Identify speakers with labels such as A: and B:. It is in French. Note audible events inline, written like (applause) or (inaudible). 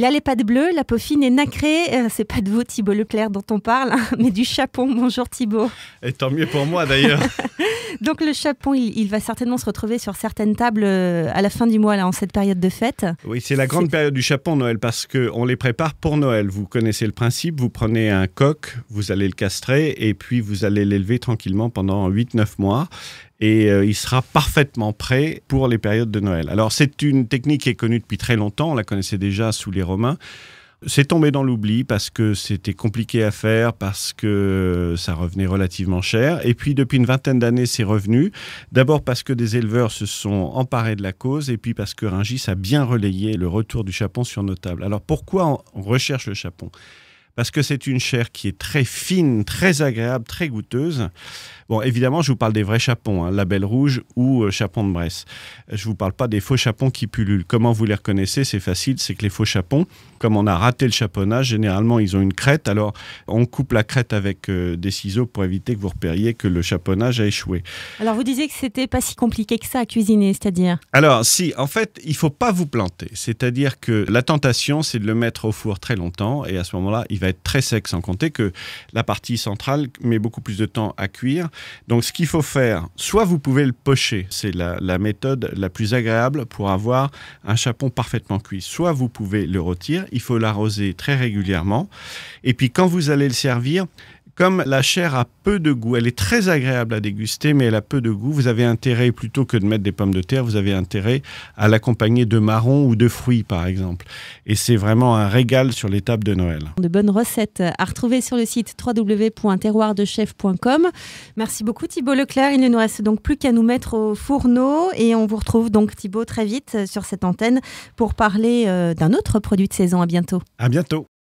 A: Il a les pattes bleues, la peau fine et nacrée. Euh, c'est pas de vous, Thibault Leclerc, dont on parle, hein, mais du chapon. Bonjour Thibault.
B: Et tant mieux pour moi d'ailleurs.
A: (laughs) Donc le chapon, il, va certainement se retrouver sur certaines tables euh, à la fin du mois, là, en cette période de fête.
B: Oui, c'est la grande période du chapon Noël parce qu'on les prépare pour Noël. Vous connaissez le principe, vous prenez un coq, vous allez le castrer et puis vous allez l'élever tranquillement pendant 8-9 mois et euh, il sera parfaitement prêt pour les périodes de Noël. Alors c'est une technique qui est connue depuis très longtemps, on la connaissait déjà sous les Romains. C'est tombé dans l'oubli parce que c'était compliqué à faire, parce que ça revenait relativement cher. Et puis depuis une vingtaine d'années, c'est revenu. D'abord parce que des éleveurs se sont emparés de la cause et puis parce que Ringis a bien relayé le retour du chapon sur nos tables. Alors pourquoi on recherche le chapon parce que c'est une chair qui est très fine, très agréable, très goûteuse. Bon, évidemment, je vous parle des vrais chapons, la hein, label rouge ou chapons euh, chapon de Bresse. Je vous parle pas des faux chapons qui pullulent. Comment vous les reconnaissez C'est facile, c'est que les faux chapons, comme on a raté le chaponnage, généralement, ils ont une crête. Alors, on coupe la crête avec euh, des ciseaux pour éviter que vous repériez que le chaponnage a échoué.
A: Alors, vous disiez que c'était pas si compliqué que ça à cuisiner, c'est-à-dire
B: Alors, si, en fait, il faut pas vous planter. C'est-à-dire que la tentation, c'est de le mettre au four très longtemps et à ce moment-là, va être très sec, sans compter que la partie centrale met beaucoup plus de temps à cuire. Donc ce qu'il faut faire, soit vous pouvez le pocher, c'est la, la, méthode la plus agréable pour avoir un chapon parfaitement cuit, soit vous pouvez le rôtir, il faut l'arroser très régulièrement. Et puis quand vous allez le servir, comme la chair a peu de goût, elle est très agréable à déguster, mais elle a peu de goût, vous avez intérêt, plutôt que de mettre des pommes de terre, vous avez intérêt à l'accompagner de marrons ou de fruits, par exemple. Et c'est vraiment un régal sur les tables de Noël.
A: De bonnes recettes à retrouver sur le site www.terroirdechef.com. Merci beaucoup Thibault Leclerc. Il ne nous reste donc plus qu'à nous mettre au fourneau et on vous retrouve donc Thibault très vite sur cette antenne pour parler euh, d'un autre produit de saison. À bientôt.
B: À bientôt.